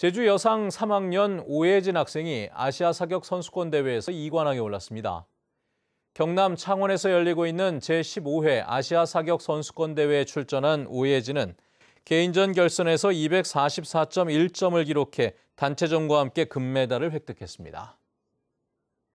제주 여상 3학년 오혜진 학생이 아시아 사격 선수권 대회에서 2관왕에 올랐습니다. 경남 창원에서 열리고 있는 제15회 아시아 사격 선수권 대회에 출전한 오혜진은 개인전 결선에서 244.1점을 기록해 단체전과 함께 금메달을 획득했습니다.